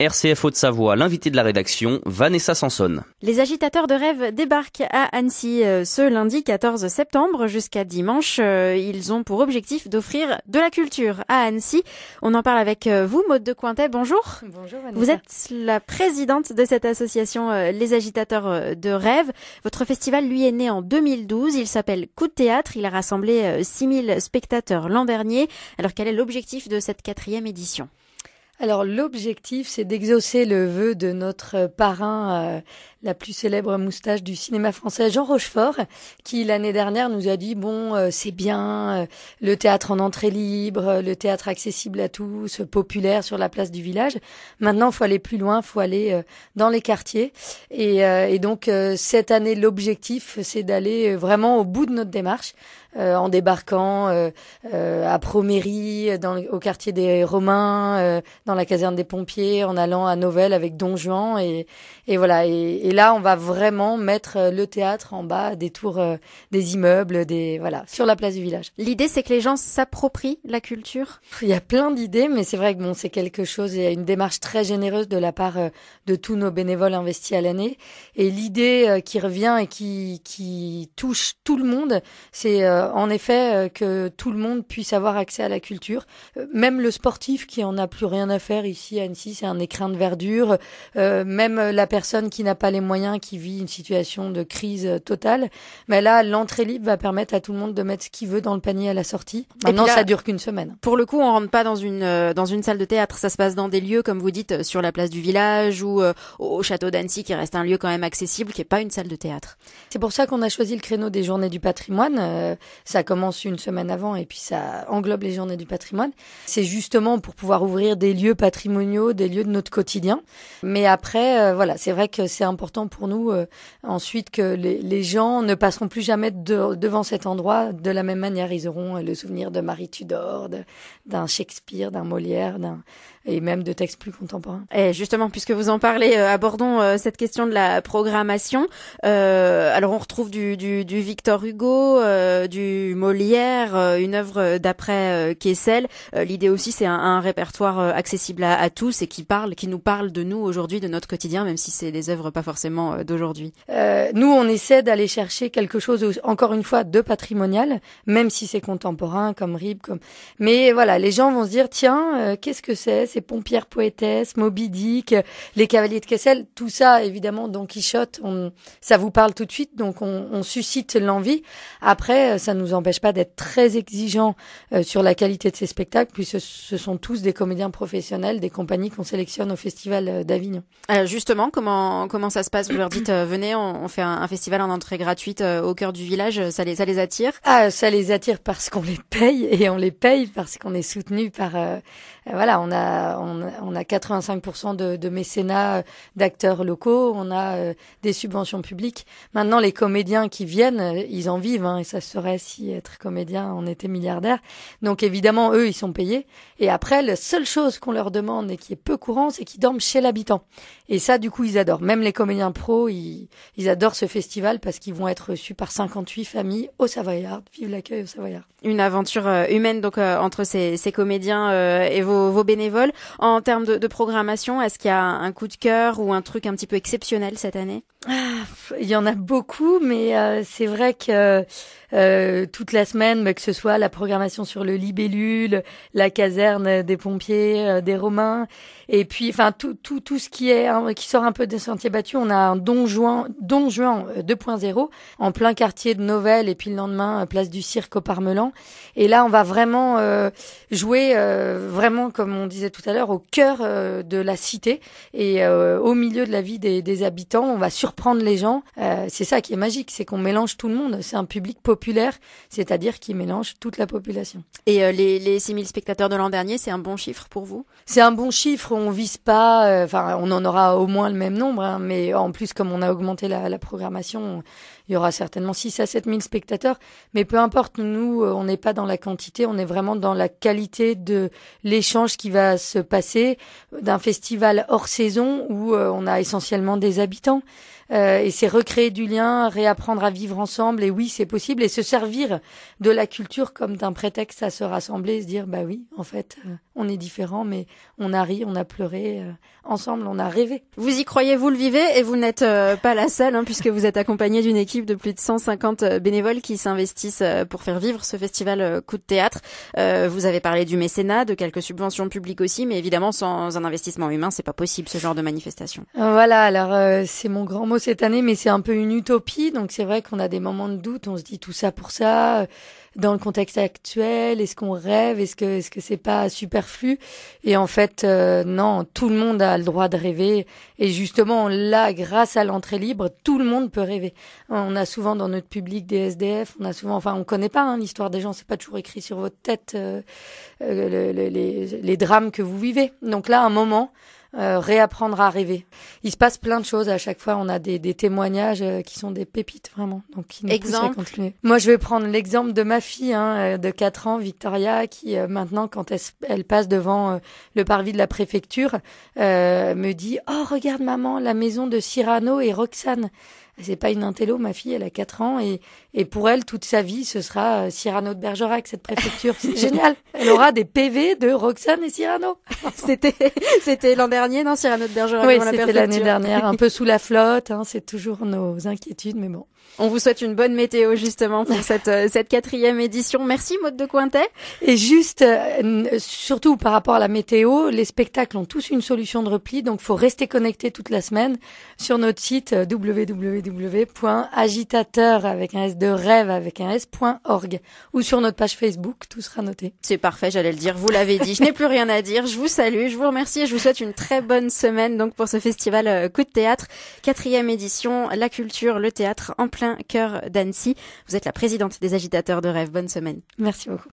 RCF de savoie l'invité de la rédaction, Vanessa Sanson. Les agitateurs de rêve débarquent à Annecy euh, ce lundi 14 septembre jusqu'à dimanche. Euh, ils ont pour objectif d'offrir de la culture à Annecy. On en parle avec euh, vous, Maude de Cointet. Bonjour. Bonjour, Vanessa. Vous êtes la présidente de cette association Les agitateurs de rêve. Votre festival, lui, est né en 2012. Il s'appelle Coup de théâtre. Il a rassemblé 6000 spectateurs l'an dernier. Alors, quel est l'objectif de cette quatrième édition? Alors l'objectif, c'est d'exaucer le vœu de notre parrain, euh, la plus célèbre moustache du cinéma français, Jean Rochefort, qui l'année dernière nous a dit, bon, euh, c'est bien, euh, le théâtre en entrée libre, le théâtre accessible à tous, populaire sur la place du village. Maintenant, faut aller plus loin, faut aller dans les quartiers. Et, donc, cette année, l'objectif, c'est d'aller vraiment au bout de notre démarche. en débarquant à Proméry, dans, au quartier des Romains, dans la caserne des pompiers, en allant à Novelle avec Don Juan. Et, et voilà. Et, là, on va vraiment mettre euh, le théâtre en bas des tours, euh, des immeubles, des voilà, sur la place du village. L'idée, c'est que les gens s'approprient la culture. Il y a plein d'idées, mais c'est vrai que bon, c'est quelque chose. Il y a une démarche très généreuse de la part euh, de tous nos bénévoles investis à l'année. Et l'idée qui revient et qui qui touche tout le monde, c'est en effet que tout le monde puisse avoir accès à la culture, même le sportif qui en a plus rien à faire ici à Annecy, c'est un écrin de verdure. Euh, même la personne qui n'a pas les moyens, qui vit une situation de crise totale, mais là, l'entrée libre va permettre à tout le monde de mettre ce qu'il veut dans le panier à la sortie. Maintenant, ça dure qu'une semaine. Pour le coup, on rentre pas dans une euh, dans une salle de théâtre, ça se passe dans des lieux comme vous dites euh, sur la place du village ou au château d'Annecy, qui reste un lieu quand même accessible, qui est pas une salle de théâtre. C'est pour ça qu'on a choisi le créneau des journées du patrimoine. ça commence une semaine avant et puis ça englobe les journées du patrimoine. C'est justement pour pouvoir ouvrir des lieux patrimoniaux, des lieux de notre quotidien. Mais après, euh, voilà, c'est vrai que c'est important pour nous euh, ensuite que les, gens ne passeront plus jamais devant cet endroit de la même manière. Ils auront euh, le souvenir de Marie Tudor, d'un Shakespeare, d'un Molière, d'un et même de textes plus contemporains. Et justement, puisque vous en parlez, abordons cette question de la programmation. alors on retrouve du, Victor Hugo, du Molière, une œuvre d'après Kessel. L'idée aussi, c'est un répertoire accessible accessible à, tous et qui parle, qui nous parle de nous aujourd'hui, de notre quotidien, même si c'est des œuvres pas forcément euh, d'aujourd'hui. Euh, nous, on essaie d'aller chercher quelque chose, encore une fois, de patrimonial, même si c'est contemporain, comme Rib, comme. Mais voilà, les gens vont se dire, tiens, euh, qu'est-ce que c'est C'est Pompière poétesse, Moby Dick, les Cavaliers de Kessel, tout ça, évidemment, Don Quichotte, on, ça vous parle tout de suite, donc on, on suscite l'envie. Après, euh, ça nous empêche pas d'être très exigeant sur la qualité de ces spectacles, puisque ce sont tous des comédiens professionnels des compagnies qu'on sélectionne au Festival euh, d'Avignon. justement, comment comment ça se passe Vous leur dites euh, venez, on, fait un, festival en entrée gratuite euh, au cœur du village, ça les ça les attire Ah, ça les attire parce qu'on les paye et on les paye parce qu'on est soutenu par voilà, on a on, a 85% de, de, mécénat d'acteurs locaux, on a des subventions publiques. Maintenant, les comédiens qui viennent, ils en vivent, hein, et ça serait si être comédien on était milliardaire. Donc évidemment, eux, ils sont payés. Et après, la seule chose qu'on leur demande et qui est peu courant, c'est qu'ils dorment chez l'habitant. Et ça, du coup, ils adorent. Même les comédiens pros, ils, adorent ce festival parce qu'ils vont être reçus par 58 familles au Savoyard. Vive l'accueil au Savoyard. Une aventure euh, humaine donc euh, entre ces, comédiens euh, et vos, bénévoles. En termes de, de programmation, est-ce qu'il y a un coup de cœur ou un truc un petit peu exceptionnel cette année ah, il y en a beaucoup, mais euh, c'est vrai que euh, toute la semaine, bah, que ce soit la programmation sur le libellule, la caserne des pompiers, euh, des Romains, et puis enfin tout, tout, tout ce qui est hein, qui sort un peu des sentiers battus, on a un Don Juan, Don 2.0 en plein quartier de Novelle, et puis le lendemain place du Cirque au Parmelan. Et là, on va vraiment jouer vraiment comme on disait tout à l'heure au cœur de la cité et au milieu de la vie des, des habitants. On va surprendre prendre les gens. Euh, c'est ça qui est magique, c'est qu'on mélange tout le monde. C'est un public populaire, c'est-à-dire qui mélange toute la population. Et euh, les, les 6000 spectateurs de l'an dernier, c'est un bon chiffre pour vous C'est un bon chiffre, on vise pas, euh, enfin on en aura au moins le même nombre, hein, mais en plus comme on a augmenté la, la programmation, il y aura certainement 6 à 7 000 spectateurs, mais peu importe, nous on n'est pas dans la quantité, on est vraiment dans la qualité de l'échange qui va se passer d'un festival hors saison où on a essentiellement des habitants. Euh, et c'est recréer du lien, réapprendre à vivre ensemble. Et oui, c'est possible. Et se servir de la culture comme d'un prétexte à se rassembler, se dire bah oui, en fait, euh, on est différents, mais on a ri, on a pleuré euh, ensemble, on a rêvé. Vous y croyez, vous le vivez, et vous n'êtes pas la seule, hein, puisque vous êtes accompagné d'une équipe de plus de 150 bénévoles qui s'investissent pour faire vivre ce festival Coup de théâtre. Euh, vous avez parlé du mécénat, de quelques subventions publiques aussi, mais évidemment, sans un investissement humain, c'est pas possible ce genre de manifestation. Voilà, alors c'est mon grand mot cette année, mais c'est un peu une utopie. Donc c'est vrai qu'on a des moments de doute. On se dit tout ça pour ça. Euh, dans le contexte actuel, est-ce qu'on rêve Est-ce que ce que c'est pas superflu Et en fait, euh, non. Tout le monde a le droit de rêver. Et justement, là, grâce à l'entrée libre, tout le monde peut rêver. On a souvent dans notre public des SDF. On a souvent, enfin, on connaît pas hein, l'histoire des gens. C'est pas toujours écrit sur votre tête euh, les, les drames que vous vivez. Donc là, un moment. Euh, réapprendre à rêver. Il se passe plein de choses à chaque fois. On a des, des témoignages euh, qui sont des pépites vraiment. Donc exemple. Moi, je vais prendre l'exemple de ma fille hein, euh, de quatre ans, Victoria, qui maintenant, quand elle, passe devant le parvis de la préfecture, me dit "Oh, regarde maman, la maison de Cyrano et Roxane." c'est pas une intello, ma fille, elle a 4 ans et, et pour elle, toute sa vie, ce sera euh, Cyrano de Bergerac, cette préfecture. C'est génial. Elle aura des PV de Roxane et Cyrano. c'était, c'était l'an dernier, non, Cyrano de Bergerac? Oui, c'était l'année dernière, un peu sous la flotte, hein, c'est toujours nos inquiétudes, mais bon. On vous souhaite une bonne météo justement pour cette, euh, cette quatrième édition. Merci mode de Cointet. Et juste, euh, euh, surtout par rapport à la météo, les spectacles ont tous une solution de repli, donc faut rester connecté toute la semaine sur notre site www.agitateur avec un S de rêve avec un S.org ou sur notre page Facebook, tout sera noté. C'est parfait, j'allais le dire, vous l'avez dit, je n'ai plus rien à dire, je vous salue, je vous remercie et je vous souhaite une très bonne semaine donc pour ce festival Coup de théâtre, quatrième édition, la culture, le théâtre en plein cœur d'Annecy. Vous êtes la présidente des agitateurs de rêve. Bonne semaine. Merci beaucoup.